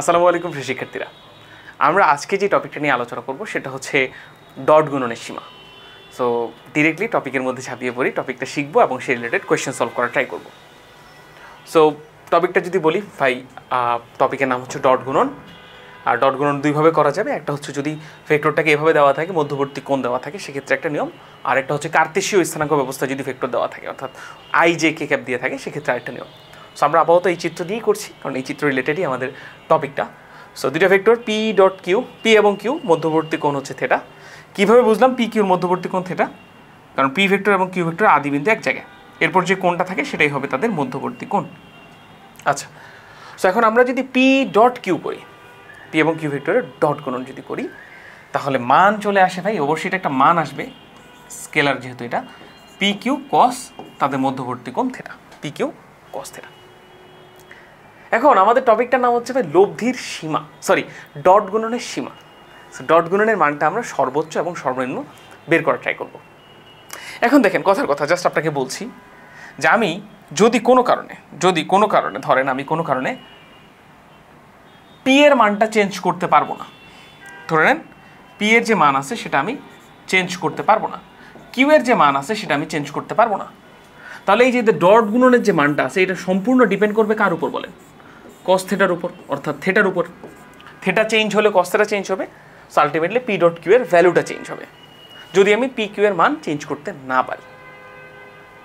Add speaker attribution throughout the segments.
Speaker 1: আসসালামু আলাইকুম প্রিয় শিক্ষার্থীরা আমরা আজকে যে টপিকটা নিয়ে আলোচনা করব সেটা হচ্ছে ডট গুণনের সীমা সো ডিরেক্টলি টপিকের মধ্যে ছাপিয়ে পড়ি টপিকটা শিখব এবং সেই রিলেটেড কোয়েশ্চেন সলভ করার ট্রাই করব সো টপিকটা যদি বলি ভাই টপিকের নাম হচ্ছে ডট গুণন আর ডট গুণন দুইভাবে করা যাবে একটা হচ্ছে যদি ফেক্টরটাকে এভাবে দেওয়া থাকে মধ্যবর্তী কোণ দেওয়া থাকে সেক্ষেত্রে একটা নিয়ম আর একটা হচ্ছে কার্তেশীয় স্থানাঙ্ক ব্যবস্থা যদি ফেক্টর দেওয়া থাকে অর্থাৎ আই জে কে ক্যাপ দিয়ে থাকে সেক্ষেত্রে আরেকটা নিয়ম সো আমরা আপাতত এই চিত্র দিয়েই করছি কারণ এই চিত্র রিলেটেডই আমাদের টপিকটা সো দুইটা vector P dot Q P এবং কিউ মধ্যবর্তী কোণ হচ্ছে থেটা কীভাবে বুঝলাম পি কিউর মধ্যবর্তী কোণ থেটা কারণ পি ভেক্টর এবং কিউ ভেক্টর আদিবিন্দু এক জায়গায় এরপর যে কোণটা থাকে সেটাই হবে তাদের মধ্যবর্তী কোণ আচ্ছা সো এখন আমরা যদি পি ডট কিউ করি পি এবং কিউ ভেক্টরের ডট কোন যদি করি তাহলে মান চলে আসে ভাই অবশ্যই এটা একটা মান আসবে স্কেলার যেহেতু এটা পি কিউ কস তাদের মধ্যবর্তী কোণ theta P Q cos theta এখন আমাদের টপিকটার নাম হচ্ছে ভাই লব্ধির সীমা সরি ডট গুণনের সীমা ডট গুণনের মানটা আমরা সর্বোচ্চ এবং সর্বনিম্ন বের করার ট্রাই করব এখন দেখেন কথার কথা জাস্ট আপনাকে বলছি যে আমি যদি কোনো কারণে যদি কোনো কারণে ধরেন আমি কোনো কারণে পি এর মানটা চেঞ্জ করতে পারবো না ধরে নেন পি এর যে মান আছে সেটা আমি চেঞ্জ করতে পারবো না কিউ এর যে মান আছে সেটা আমি চেঞ্জ করতে পারবো না তাহলে এই যে ডট গুণনের যে মানটা আছে এটা সম্পূর্ণ ডিপেন্ড করবে কার উপর বলেন কস থেটার উপর অর্থাৎ থেটার উপর থেটা চেঞ্জ হলে কস থেটা চেঞ্জ হবে so ultimately P dot Q এর ভ্যালুটা চেঞ্জ হবে যদি আমি পি কিউ এর মান চেঞ্জ করতে না পারি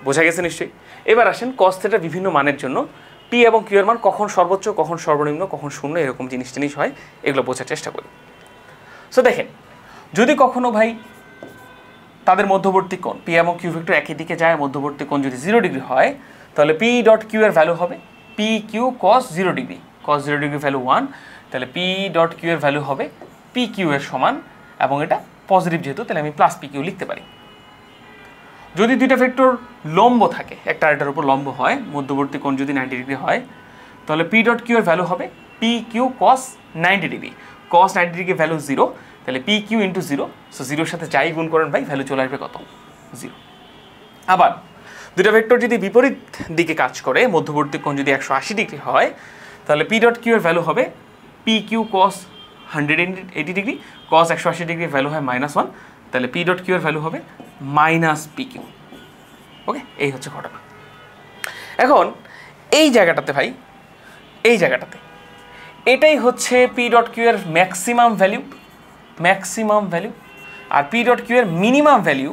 Speaker 1: বোঝা গেছে নিশ্চয়ই এবার আসেন কস থেটার বিভিন্ন মানের জন্য পি এবং কিউ এর মান কখন সর্বোচ্চ কখন সর্বনিম্ন কখন শূন্য এরকম জিনিস জিনিস হয় এগুলো বোঝার চেষ্টা করি সো দেখেন যদি কখনো ভাই তাদের মধ্যবর্তী কোণ পি এবং কিউ ভেক্টর একই দিকে যায় মধ্যবর্তী কোণ যদি জিরো ডিগ্রি হয় তাহলে পি ডট কিউ এর ভ্যালু হবে P Q cos zero degree cos zero degree value one তাহলে পি ডট কিউ এর ভ্যালু হবে পি কিউ এর সমান এবং এটা পজিটিভ যেহেতু তাহলে আমি প্লাস পি কিউ লিখতে পারি যদি দুইটা ভেক্টর লম্ব থাকে একটা আরেকটার উপর লম্ব হয় মধ্যবর্তী কোণ যদি নাইনটি ডিগ্রি হয় তাহলে পি ডট কিউ এর ভ্যালু হবে P Q cos ninety degree cos ninety degree value zero তাহলে P Q into zero so জিরোর সাথে যাই গুণ করেন ভাই ভ্যালু চলে আসবে কত জিরো আবার দুটা ভেক্টর যদি বিপরীত দিকে কাজ করে মধ্যবর্তী কোণ যদি একশো আশি ডিগ্রি হয় তাহলে পি ডট কিউ এর ভ্যালু হবে P Q cos hundred eighty degree cos একশো আশি ডিগ্রি ভ্যালু হয় মাইনাস ওয়ান তাহলে পি ডট কিউ এর ভ্যালু হবে মাইনাস পি কিউ ওকে এই হচ্ছে ঘটনা এখন এই জায়গাটাতে ভাই এই জায়গাটাতে এটাই হচ্ছে পি ডট কিউ এর ম্যাক্সিমাম ভ্যালু ম্যাক্সিমাম ভ্যালু আর পি ডট কিউ এর মিনিমাম ভ্যালু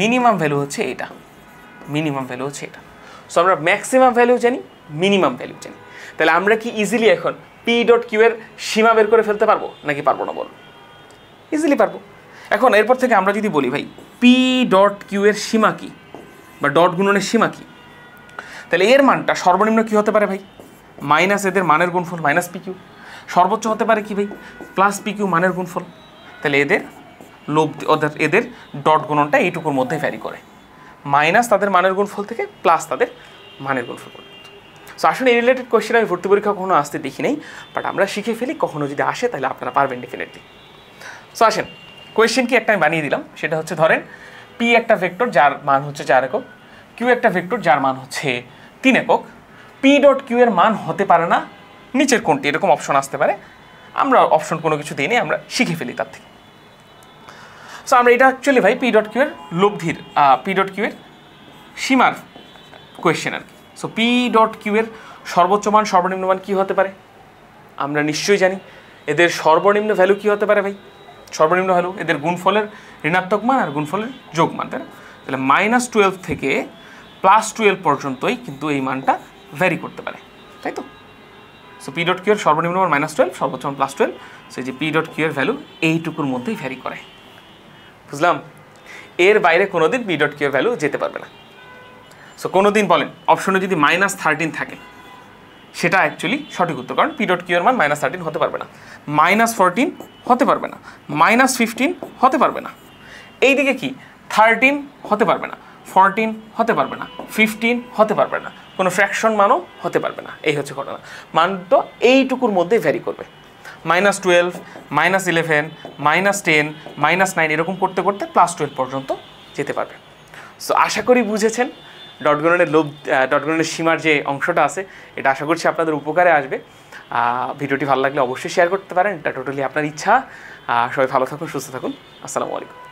Speaker 1: মিনিমাম ভ্যালু হচ্ছে এটা মিনিমাম ভ্যালু হচ্ছে এটা সো আমরা ম্যাক্সিমাম ভ্যালু জানি মিনিমাম ভ্যালু জানি তাহলে আমরা কি ইজিলি এখন পি ডট কিউ এর সীমা বের করে ফেলতে পারবো নাকি পারবো না বল ইজিলি পারবো এখন এরপর থেকে আমরা যদি বলি ভাই পি ডট কিউ এর সীমা কী বা ডট গুণনের সীমা কী তাহলে এর মানটা সর্বনিম্ন কী হতে পারে ভাই মাইনাস এদের মানের গুণফল মাইনাস পি কিউ সর্বোচ্চ হতে পারে কি ভাই প্লাস পি কিউ মানের গুণফল তাহলে এদের লোভ এদের ডট গুণনটা এইটুকুর মধ্যে ভ্যারি করে মাইনাস তাদের মানের গুণফল থেকে প্লাস তাদের মানের গুণফল পর্যন্ত সো আসলে এই রিলেটেড কোয়েশ্চেন আমি ভর্তি পরীক্ষা কখনো আসতে দেখি নাই বাট আমরা শিখে ফেলি কখনো যদি আসে তাহলে আপনারা পারবেন ডেফিনেটলি সো আসেন কোয়েশ্চেন কি একটা আমি বানিয়ে দিলাম সেটা হচ্ছে ধরেন পি একটা ভেক্টর যার মান হচ্ছে চার একক কিউ একটা ভেক্টর যার মান হচ্ছে তিন একক পি ডট কিউ এর মান হতে পারে না নিচের কোনটি এরকম অপশন আসতে পারে আমরা অপশন কোনো কিছু দিই আমরা শিখে ফেলি তার থেকে সো আমরা এটা অ্যাকচুয়ালি ভাই পি ডট কিউ এর লব্ধির পি ডট কিউ এর সীমার কোয়েশ্চেন আর কি সো পি ডট কিউ এর সর্বোচ্চ মান সর্বনিম্ন মান কী হতে পারে আমরা নিশ্চয়ই জানি এদের সর্বনিম্ন ভ্যালু কী হতে পারে ভাই সর্বনিম্ন ভ্যালু এদের গুণফলের ঋণাত্মক মান আর গুণফলের যোগ মান তাই তাহলে মাইনাস টুয়েলভ থেকে প্লাস টুয়েলভ পর্যন্তই কিন্তু এই মানটা ভ্যারি করতে পারে তাই তো সো পি ডট কিউয়ের সর্বনিম্ন মান মাইনাস টুয়েলভ সর্বোচ্চ মান প্লাস টুয়েলভ সেই যে পি ডট কিউয়ের ভ্যালু এইটুকুর মধ্যেই ভ্যারি করে বুঝলাম এর বাইরে কোনো দিন বি ডট কিউ ভ্যালু যেতে পারবে না সো কোনো দিন বলেন অপশনে যদি মাইনাস থার্টিন থাকে সেটা অ্যাকচুয়ালি সঠিক উত্তর কারণ পি ডট কিউর মান মাইনাস থার্টিন হতে পারবে না মাইনাস ফোরটিন হতে পারবে না মাইনাস ফিফটিন হতে পারবে না এইদিকে কি থার্টিন হতে পারবে না ফরটিন হতে পারবে না ফিফটিন হতে পারবে না কোনো ফ্র্যাকশন মানও হতে পারবে না এই হচ্ছে ঘটনা মান তো এইটুকুর মধ্যে ভ্যারি করবে minus twelve minus eleven minus ten minus nine এরকম করতে করতে প্লাস টুয়েলভ পর্যন্ত যেতে পারবে সো আশা করি বুঝেছেন ডটগণনের লোভ ডটগণনের সীমার যে অংশটা আছে এটা আশা করছি আপনাদের উপকারে আসবে ভিডিওটি ভালো লাগলে অবশ্যই শেয়ার করতে পারেন এটা টোটালি আপনার ইচ্ছা সবাই ভালো থাকুন সুস্থ থাকুন আসসালামু আলাইকুম